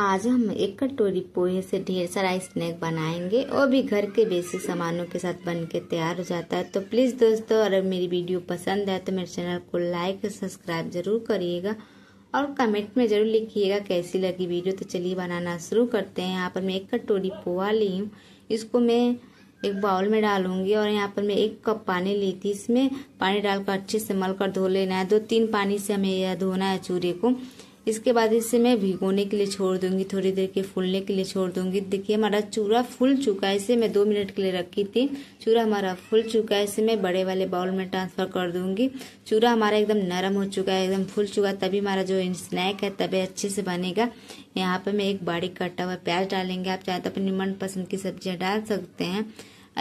आज हम एक कटोरी पोहे से ढेर सारा स्नैक बनाएंगे और भी घर के बेसिक सामानों के साथ बन के तैयार हो जाता है तो प्लीज़ दोस्तों अगर मेरी वीडियो पसंद है तो मेरे चैनल को लाइक और सब्सक्राइब ज़रूर करिएगा और कमेंट में ज़रूर लिखिएगा कैसी लगी वीडियो तो चलिए बनाना शुरू करते हैं यहाँ पर मैं एक कटोरी पोहा ली हूँ इसको मैं एक बाउल में डालूंगी और यहाँ पर मैं एक कप पानी ली थी इसमें पानी डालकर अच्छे से मल कर धो लेना है दो तीन पानी से हमें यह धोना है चूरे को इसके बाद इसे मैं भिगोने के लिए छोड़ दूंगी थोड़ी देर के फूलने के लिए छोड़ दूंगी देखिए हमारा चूरा फूल चुका है इसे मैं दो मिनट के लिए रखी थी चूरा हमारा फूल चुका है इसे मैं बड़े वाले बाउल में ट्रांसफ़र कर दूंगी चूरा हमारा एकदम नरम हो चुका है एकदम फूल चुका है तभी हमारा जो स्नैक है तभी अच्छे से बनेगा यहाँ पर मैं एक बारीक कटा हुआ प्याज डालेंगे आप चाहे तो अपनी मनपसंद की सब्जियाँ डाल सकते हैं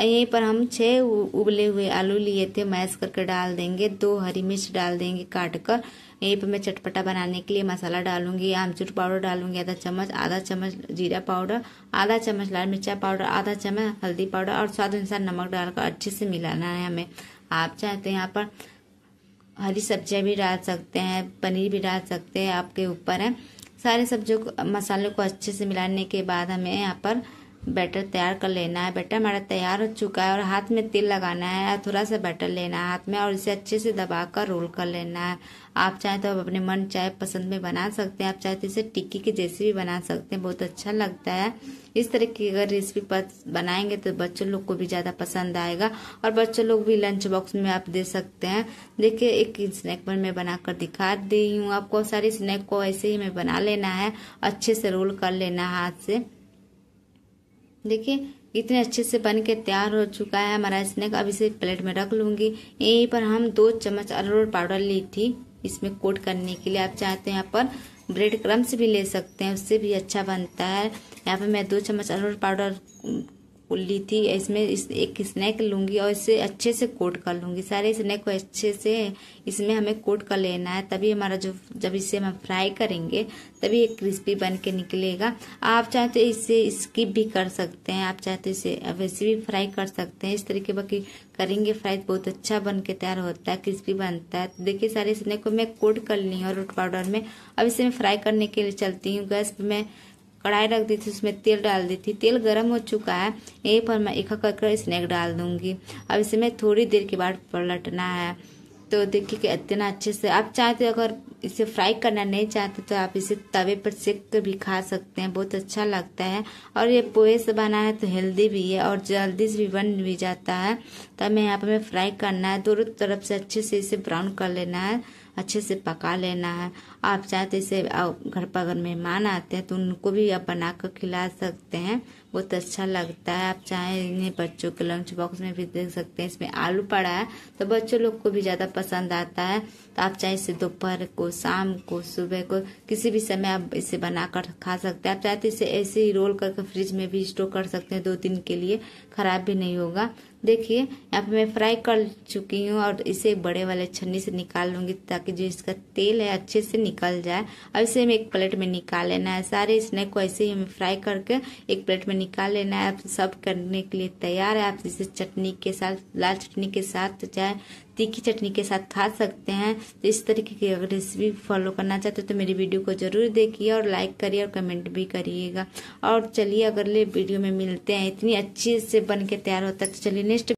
यहीं पर हम छह उबले हुए आलू लिए थे मैश करके डाल देंगे दो हरी मिर्च डाल देंगे काट कर यहीं पर मैं चटपटा बनाने के लिए मसाला डालूंगी आमचूर पाउडर डालूंगी आधा चम्मच आधा चम्मच जीरा पाउडर आधा चम्मच लाल मिर्चा पाउडर आधा चम्मच हल्दी पाउडर और स्वाद अनुसार नमक डालकर अच्छे से मिलाना है हमें आप चाहते हैं यहाँ पर हरी सब्जियाँ भी डाल सकते हैं पनीर भी डाल सकते हैं आपके ऊपर है सारे सब्जियों को मसालों को अच्छे से मिलाने के बाद हमें यहाँ पर बैटर तैयार कर लेना है बैटर हमारा तैयार हो चुका है और हाथ में तिल लगाना है थोड़ा सा बैटर लेना है हाथ में और इसे अच्छे से दबा कर रोल कर लेना है आप चाहें तो आप अपने मन चाहे पसंद में बना सकते हैं आप चाहे तो इसे टिक्की के जैसे भी बना सकते हैं बहुत अच्छा लगता है इस तरह की अगर रेसिपी बनाएंगे तो बच्चों लोग को भी ज़्यादा पसंद आएगा और बच्चों लोग भी लंच बॉक्स में आप दे सकते हैं देखिए एक स्नैक पर मैं बनाकर दिखा दी हूँ आपको सारे स्नैक को ऐसे ही मैं बना लेना है अच्छे से रोल कर लेना हाथ से देखिए इतने अच्छे से बन के तैयार हो चुका है हमारा स्नैक अब इसे प्लेट में रख लूँगी यहीं पर हम दो चम्मच अरोड़ पाउडर ली थी इसमें कोट करने के लिए आप चाहते हैं यहाँ पर ब्रेड क्रम्स भी ले सकते हैं उससे भी अच्छा बनता है यहाँ पर मैं दो चम्मच अरोड़ पाउडर उल्ली थी इसमें इस एक स्नैक लूंगी और इसे अच्छे से कोट कर लूंगी सारे स्नैक को अच्छे से इसमें हमें कोट कर लेना है तभी हमारा जो जब इसे हम फ्राई करेंगे तभी एक क्रिस्पी बन के निकलेगा आप चाहे तो इसे स्किप भी कर सकते हैं आप चाहे तो इसे वैसे भी फ्राई कर सकते हैं इस तरीके बाकी करेंगे फ्राई तो बहुत अच्छा बन के तैयार होता है क्रिस्पी बनता है तो देखिए सारे स्नैक को मैं कोट कर ली हूँ रोट पाउडर में अब इसे मैं फ्राई करने के लिए चलती हूँ गैस पर मैं कढ़ाई रख दी थी उसमें तेल डाल दी थी तेल गर्म हो चुका है यहीं पर मैं एक कर कर स्नैक डाल दूंगी अब इसमें थोड़ी देर के बाद पलटना है तो देखिए कि इतना अच्छे से आप चाहते हो अगर इसे फ्राई करना नहीं चाहते तो आप इसे तवे पर सेक कर भी खा सकते हैं बहुत अच्छा लगता है और ये पोहे से बना है तो हेल्दी भी है और जल्दी से भी बन भी जाता है तो हमें यहाँ पर हमें फ्राई करना है दोनों तरफ से अच्छे से इसे ब्राउन कर लेना है अच्छे से पका लेना है आप चाहते से घर पर अगर मेहमान आते हैं तो उनको भी आप बना कर खिला सकते हैं बहुत अच्छा लगता है आप चाहे इन्हें बच्चों के लंच बॉक्स में भी देख सकते हैं इसमें आलू पड़ा है तो बच्चों लोग को भी ज़्यादा पसंद आता है तो आप चाहे इसे दोपहर को शाम को सुबह को किसी भी समय आप इसे बनाकर खा सकते हैं आप चाहे तो इसे ऐसे ही रोल करके फ्रिज में भी स्टोर कर सकते हैं दो दिन के लिए ख़राब भी नहीं होगा देखिए यहाँ पे मैं फ्राई कर चुकी हूँ और इसे बड़े वाले छन्नी से निकाल लूँगी ताकि जो इसका तेल है अच्छे से निकल जाए अब इसे हमें एक प्लेट में निकाल लेना है सारे स्नैक को ऐसे ही हमें फ्राई करके एक प्लेट में निकाल लेना है आप सब करने के लिए तैयार है आप इसे चटनी के साथ लाल चटनी के साथ चाहे तीखी चटनी के साथ खा सकते हैं तो इस तरीके की अगर रेसिपी फॉलो करना चाहते हो तो मेरी वीडियो को ज़रूर देखिए और लाइक करिए और कमेंट भी करिएगा और चलिए अगले वीडियो में मिलते हैं इतनी अच्छी से बन के तैयार होता है तो चलिए नेक्स्ट